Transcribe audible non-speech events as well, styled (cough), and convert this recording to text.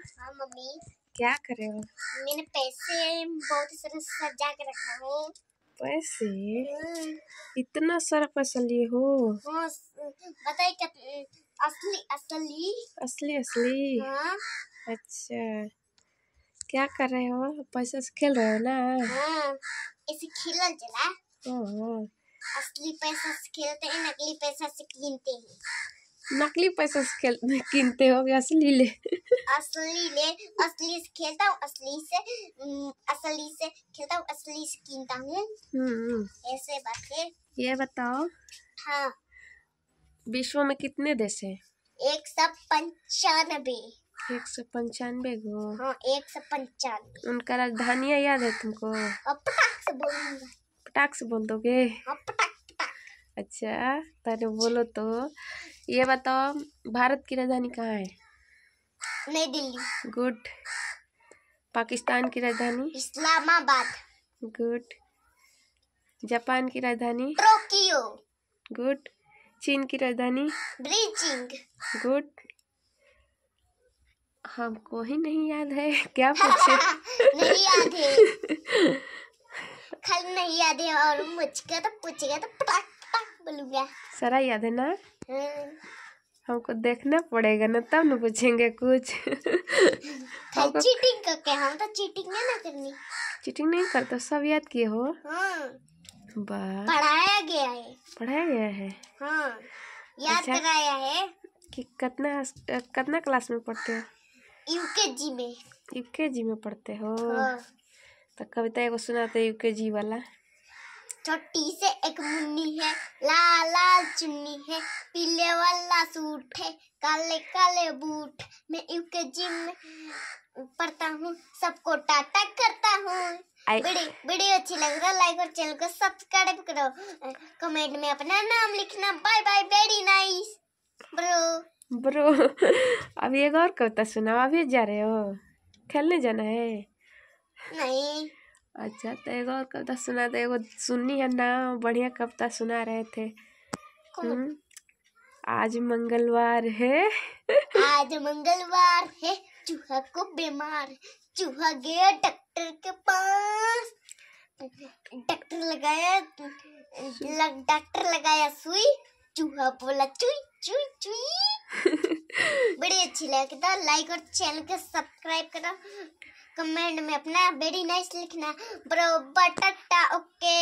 हाँ मम्मी क्या कर रहे हो मैंने पैसे बहुत सारे सजा के रखा हूँ पैसे इतना सारा पैसा लिए हो बताइए असली असली असली असली हाँ? अच्छा क्या कर रहे हो पैसे से खेल रहे हो ना हाँ, ऐसे चला असली पैसा से खेलते हैं नकली पैसा से कीनते हैं नकली पैसे से खेल कीनते हो गए असली ले असली ले असली से खेलता हूँ असली से असली से खेलता हूँ असली से कीनता हूँ ऐसे बातें ये बताओ हाँ विश्व में कितने देश हैं एक सौ पंचानबे एक सौ पंचानबे गो हाँ एक सौ पंचानबे उनका राजधानी याद है तुमको पटाख से बोलूंगा पटाख से बोल दोगे हाँ, पटाख अच्छा तारे बोलो तो ये बताओ भारत की राजधानी कहाँ है नई दिल्ली गुड पाकिस्तान की राजधानी इस्लामाबाद गुड जापान की राजधानी टोक्यो गुड चीन की राजधानी बीजिंग गुड हमको ही नहीं याद है क्या पूछे (laughs) नहीं याद है खाली (laughs) नहीं याद है और मुझके तो पूछेगा तो पता सारा याद है ना हाँ। हमको देखना पड़ेगा ना तब ना पूछेंगे कुछ चीटिंग (laughs) करके हम तो चीटिंग नहीं ना करनी चीटिंग नहीं करते सब याद किए हो हाँ। पढ़ाया गया है पढ़ाया गया है हाँ। याद अच्छा, कराया है कि कितना कितना क्लास में पढ़ते हो यूकेजी में यूकेजी में पढ़ते हो हाँ। तो कविता एगो सुनाते यूकेजी वाला छोटी से एक मुन्नी है लाल लाल चुन्नी है पीले वाला सूट है काले काले बूट मैं यूके जिम में पढ़ता हूँ सबको टाटा करता हूँ वीडियो अच्छी लग रहा लाइक और चैनल को सब्सक्राइब करो कमेंट में अपना नाम लिखना bye bye very nice bro bro अभी एक और कविता सुनाओ अभी जा रहे हो खेलने जाना है नहीं अच्छा तो एक और कविता सुना दे एगो सुननी है ना बढ़िया कविता सुना रहे थे हम्म, आज मंगलवार है आज मंगलवार है चूहा को बीमार चूहा गया डॉक्टर के पास डॉक्टर लगाया डॉक्टर लगाया सुई चूहा बोला चुई चुई चुई (laughs) बड़ी अच्छी लगता तो लाइक और चैनल को सब्सक्राइब करना कमेंट में अपना वेरी नाइस लिखना ब्रो टाटा ओके